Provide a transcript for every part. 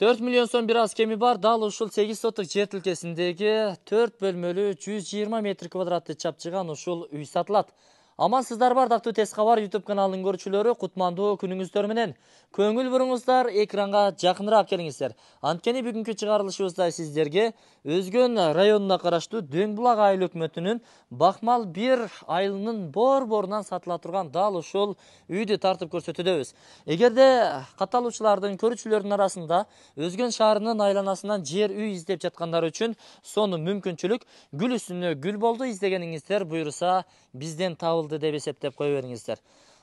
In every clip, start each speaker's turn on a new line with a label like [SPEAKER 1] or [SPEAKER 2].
[SPEAKER 1] 4 миллион сом бір аз бар дал ұшыл 8 сотық жер тілкесіндегі 4 бөлмөлі 120 метр квадратты чапчыған ұшыл үй сатылат амансыздарбы ардактуу тез кабар ютуб каналынын көрүүчүлөрү кутмандуу күнүңүздөр менен көңүл буруңуздар экранга жакыныраак келиңиздер анткени бүгүнкү чыгарылышыбызда сиздерге өзгөн районуна караштуу дөң булак айыл өкмөтүнүн бакмал бир айылынын борборунан сатыла турган дал ушул үйді тартып көрсөтүүдөбүз эгерде катталуучулардын көрүүчүлөрдүн арасында өзгөн шаарынын айланасынан жер үй издеп жаткандар үчүн сонун мүмкүнчүлүк гүл үстүнө гүл болду издегениңиздер буюрса бизден табылат болды деп есептеп кое бериңиздер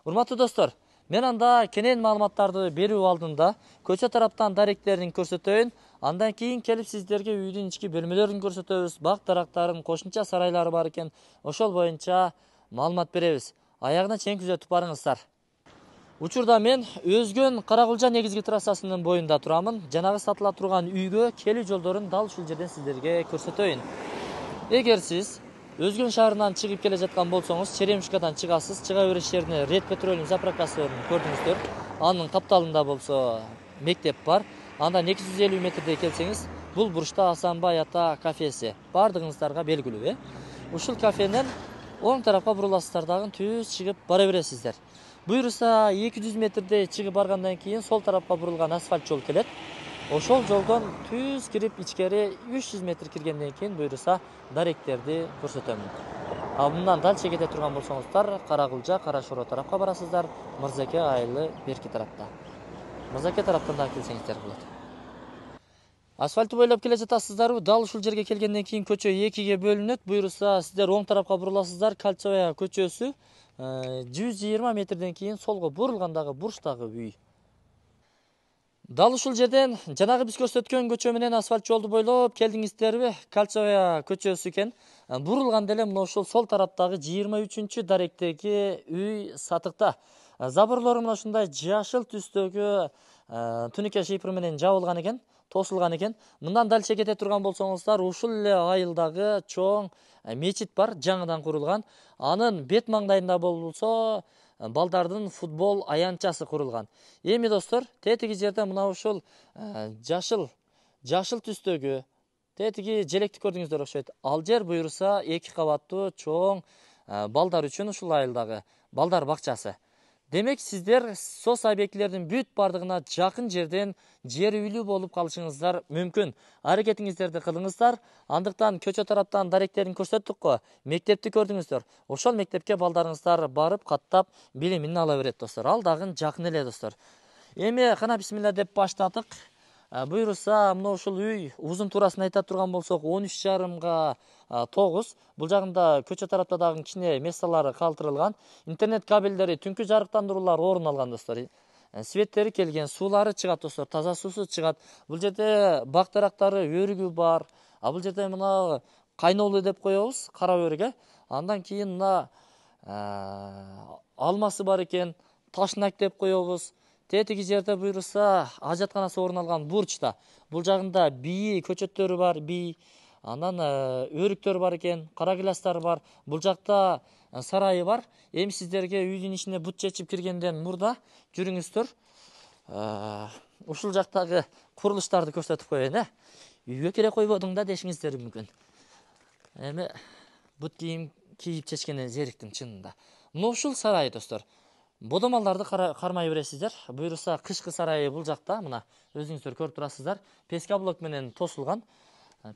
[SPEAKER 1] урматтуу достор мен анда кенен маалыматтарды берүү алдында көчө тараптан даректерин көрсөтөйүн андан кийин келип сиздерге үйдүн ички бөлмөлөрүн көрсөтөбүз бак дарактарын кошумча сарайлары бар экен ошол боюнча маалымат беребиз аягына чейин күзөтүп барыңыздар учурда мен өзгөн кара кулжа негизги трассасынын боюнда турамын жанагы сатыла турган үйгө келүү жолдорун дал ушул жерден сиздерге көрсөтөйүн эгер сиз өзгөн шаарынан чыгып келе жаткан болсоңуз черемушкадан чыгасыз чыга бериш жерине ред петролиум заправкасын көрдүңүздөр анын капталында болсо мектеп бар андан эки жүз элүү метрдей келсеңиз бул бурчта асанбай ата кафеси баардыгыңыздарга белгилүү э ушул кафенен оң тарапка буруласыздар дагы түз чыгып бара бересиздер буюрса эки жүз метрдей чыгып баргандан кийин сол тарапка бурулган асфальт жол келет ошол жолдон түз кирип ичкери үч жүз метр киргенден кийин буюрса даректерди көрсөтөм ал мындан дал чегеде турган болсоңуздар кара кулжа кара шоро тарапка барасыздар мырзаке айылы берки тарапта мырзаке тараптан дагы келсеңиздер болот асфальтты бойлоп келе жатасыздарбы дал ушул жерге келгенден кийин көчө экиге бөлүнөт буюрса сиздер оң тарапка буруласыздар кольцевая көчөсү жүз жыйырма метрден кийин солго бурулгандагы бурчтагы үй дал ушул жерден жанагы биз көрсөткөн көчө менен асфальт жолду бойлоп келдиңиздерби кольцовая көчөсү экен э, бурулганда эле мына ушул сол тараптагы жыйырма үчүнчү даректеги үй сатыкта э, заборлору мына ушундай жашыл түстөгү э, түнүкө шыйпыр менен жабылган экен тосулган экен мындан дальше кете турган болсоңуздар ушул эле айылдагы чоң мечит бар жаңыдан курулган анын бет маңдайында болсо Э, балдардын футбол аянтчасы құрылған. эми достор тетігі жерде мына ушул э, жашыл жашыл түстөгү тетиги желекти көрдүңүздөр окшойт ал жер буюрса екі кабаттуу чоң э, балдар үчүн ушул айылдагы балдар бакчасы демек сіздер сос объектілердің бүт бардығына жақын жерден жер үйлі болып қалышыңыздар мүмкін әрекетіңіздерді қылыңыздар андықтан көчө тараптан даректерін көрсеттік го мектепті көрдіңіздер. ошол мектепке балдарыңыздар барып қаттап, білімін ала берет достар ал дагы жакын эле достор эми қана бисмилла деп баштадык бұйырса мына ушул үй ұзын турасын айта тұрған болсақ он үч жарымға тоғыз бұл жагында көчө тарапта дағы кичине местолары қалтырылған интернет кабельдері түнкү жарықтандырулар орын алған достар Светтері келген суулары чыгат достар таза сусы чыгат бұл жерде бак дарактары өрүгү бар а бұл жерде мына кайнолу деп коебуз қара өрүк андан кейін мына алмасы бар екен ташнак деп коебуз тетігі жерде буюрса ажатканасы орун алган бурчта бұл жағында бийи көчөттөрү бар бий анан э, өрүктөр бар екен кара бар бұл жақта э, сарайы бар эми сиздерге үйдүн ичине бут чечип киргенден мурда жүрүңүздөр э, ушул жактагы курулуштарды көрсөтүп коеюн э үйге кире койбодуң да дешиңиздер мүмкін эми бут кийим кийип чечкенен зериктим чынында мына ушул сарай достор бұдымалдарды қармай бересіздер бұйырса қышқы сарайы бұл жақта мына өзіңіздер көріп тұрасыздар пескоблок менен тосылған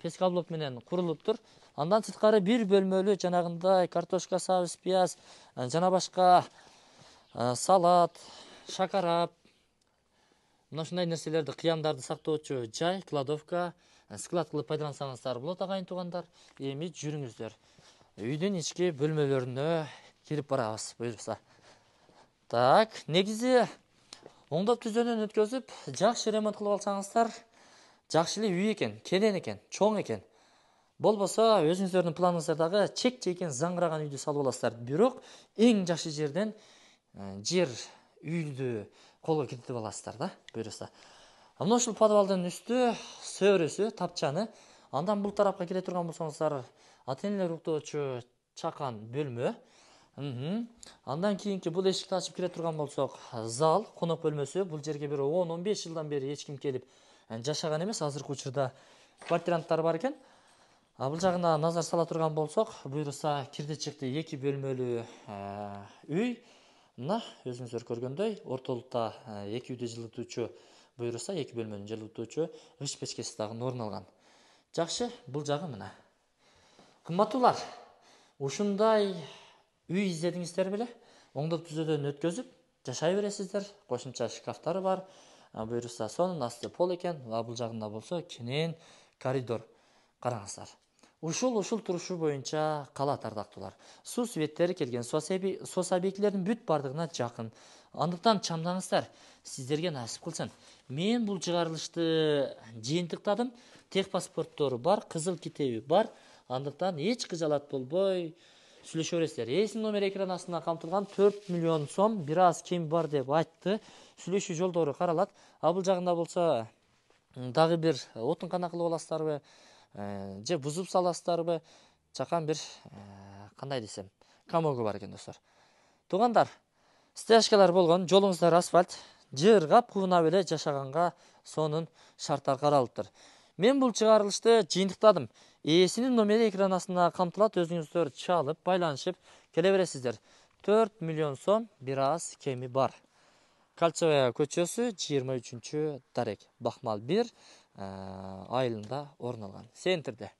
[SPEAKER 1] пескоблок менен құрылып тұр андан сырткары бир бөлмөлүү жанагындай картошка сабыз пияз жана башка салат шакарап мына ушундай нерселерди кыямдарды сактоочу жай кладовка склад кылып пайдалансаңыздар болот агайын туугандар эми жүрүңүздөр үйдүн ички бөлмөлөрүнө кирип барабыз буюрса так негізі, оңдап түздөнөн өткөзүп жакшы ремонт қылып алсаңыздар жакшы үй екен, кенен екен, чоң Бұл болбосо өзүңүздөрдүн планыңыздардағы, чек чекен заңыраған үйді салып аласыздар бирок ең жақсы жерден ә, жер үйді қолға киргизип аласыздар да буюрса мына ушул подвалдын үстү тапчаны андан бұл тарапқа кире турган болсоңуздар ата энелер уктоочу чакан андан кейінгі бұл эшикти ачып кире тұрған болсақ зал қонақ бөлмесі бұл жерге бир 10 15 жылдан бері ешкім келіп келип ә, емес эмес азыркы квартиранттар бар екен а бул жагына назар сала тұрған болсақ буюрса кирди чыкты екі бөлмелі ә, үй мына өзүңүздөр көргөндөй ортолукта эки ә, үйдү жылытуучу буюрса эки бөлмөнү жылытуучу кыш печкеси дагы орун алган жакшы бул мына кымбаттуулар ушундай үй іздедіңіздер біле оңдап түзуден өткізіп жашай бересіздер қосымша шкафтары бар бұйырса соның асты пол екен а бұл жағында болса кенен коридор қараңыздар ушул ушул турушу боюнча калат тардактуулар суу светтери келген соц объектилердин бүт бардыгына жакын андыктан чамдаңыздар сиздерге насип кылсын мен бул чыгарылышты жыйынтыктадым тех бар кызыл китеби бар андыктан эч кыжалат болбой бересиздер эсин номери экран астында камтылган төрт миллион сом бир аз кем бар деп айтты сүйлөшүү жолдору каралат а бул жагында болсо дагы бир кана кылып аласыздарбы же бузуп саласыздарбы чакан бир кандай десем камогу бар экен достор туугандар стяжкалар болгон жолуңуздар асфальт жыргап кубунап эле жашаганга сонун шарттар каралыптыр мен бул чыгарылышты жыйынтыктадым ээсинин номери экран қамтылат камтылат өзүңүздөр чалып байланышып келе бересиздер төрт миллион сом бир аз кеми бар кольцевая көчөсү жыйырма үчүнчү дарек бакмал бир айылында орун алган центрде